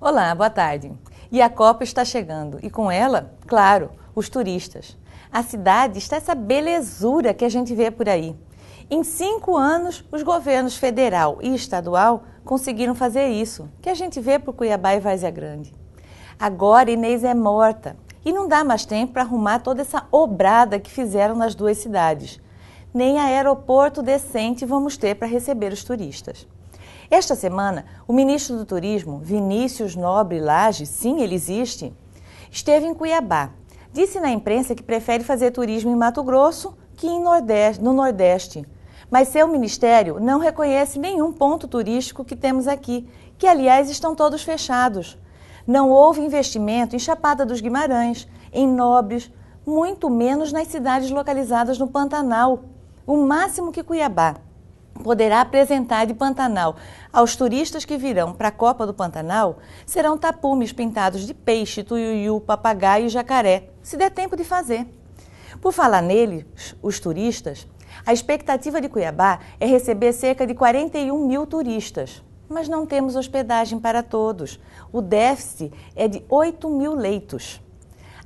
Olá, boa tarde. E a Copa está chegando, e com ela, claro, os turistas. A cidade está essa belezura que a gente vê por aí. Em cinco anos, os governos federal e estadual conseguiram fazer isso, que a gente vê por Cuiabá e Várzea Grande. Agora Inês é morta e não dá mais tempo para arrumar toda essa obrada que fizeram nas duas cidades nem aeroporto decente vamos ter para receber os turistas. Esta semana, o ministro do Turismo, Vinícius Nobre Lage, sim, ele existe, esteve em Cuiabá. Disse na imprensa que prefere fazer turismo em Mato Grosso que em Nordeste, no Nordeste. Mas seu ministério não reconhece nenhum ponto turístico que temos aqui, que aliás estão todos fechados. Não houve investimento em Chapada dos Guimarães, em Nobres, muito menos nas cidades localizadas no Pantanal, o máximo que Cuiabá poderá apresentar de Pantanal aos turistas que virão para a Copa do Pantanal serão tapumes pintados de peixe, tuiuiu, papagaio e jacaré, se der tempo de fazer. Por falar neles, os turistas, a expectativa de Cuiabá é receber cerca de 41 mil turistas. Mas não temos hospedagem para todos. O déficit é de 8 mil leitos.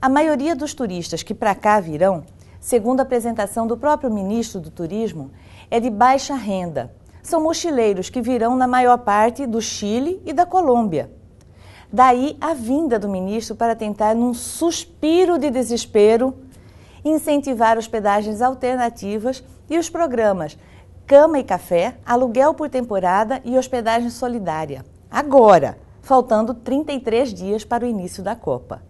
A maioria dos turistas que para cá virão segundo a apresentação do próprio ministro do Turismo, é de baixa renda. São mochileiros que virão na maior parte do Chile e da Colômbia. Daí a vinda do ministro para tentar, num suspiro de desespero, incentivar hospedagens alternativas e os programas Cama e Café, Aluguel por Temporada e Hospedagem Solidária. Agora, faltando 33 dias para o início da Copa.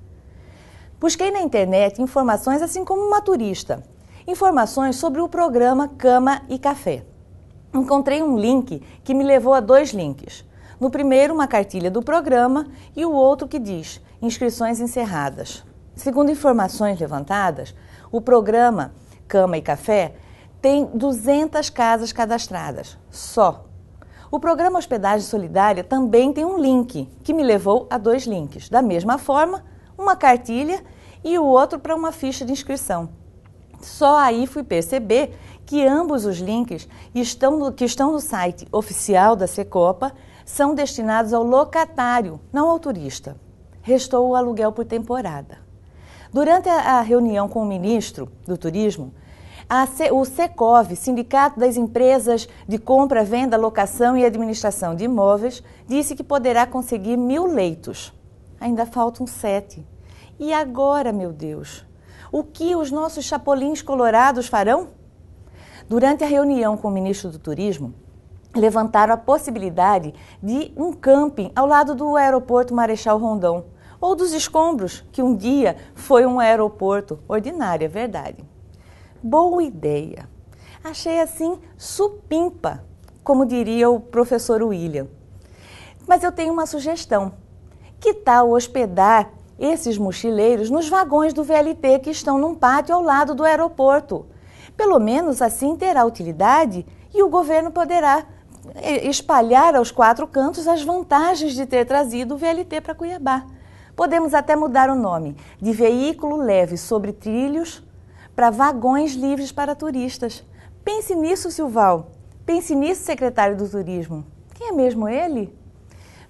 Busquei na internet informações assim como uma turista, informações sobre o programa Cama e Café. Encontrei um link que me levou a dois links. No primeiro, uma cartilha do programa e o outro que diz inscrições encerradas. Segundo informações levantadas, o programa Cama e Café tem 200 casas cadastradas, só. O programa Hospedagem Solidária também tem um link, que me levou a dois links. Da mesma forma, uma cartilha e o outro para uma ficha de inscrição. Só aí fui perceber que ambos os links estão no, que estão no site oficial da Secopa são destinados ao locatário, não ao turista. Restou o aluguel por temporada. Durante a, reunião com o ministro do Turismo, C, o SECOV, Sindicato das Empresas de Compra, Venda, Locação e Administração de Imóveis, disse que poderá conseguir mil leitos ainda faltam sete. E agora, meu Deus, o que os nossos chapolins colorados farão? Durante a reunião com o ministro do Turismo, levantaram a possibilidade de um camping ao lado do aeroporto Marechal Rondon ou dos escombros, que um dia foi um aeroporto ordinário, é verdade. Boa ideia. Achei assim supimpa, como diria o professor William. Mas eu tenho uma sugestão. Que tal hospedar esses mochileiros nos vagões do VLT que estão num pátio ao lado do aeroporto? Pelo menos assim terá utilidade e o governo poderá eh, espalhar aos quatro cantos as vantagens de ter trazido o VLT para Cuiabá. Podemos até mudar o nome de veículo leve sobre trilhos para vagões livres para turistas. Pense nisso, Silval. Pense nisso, secretário do Turismo. Quem é mesmo ele?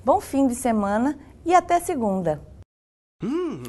Bom fim de semana e até segunda. Hum.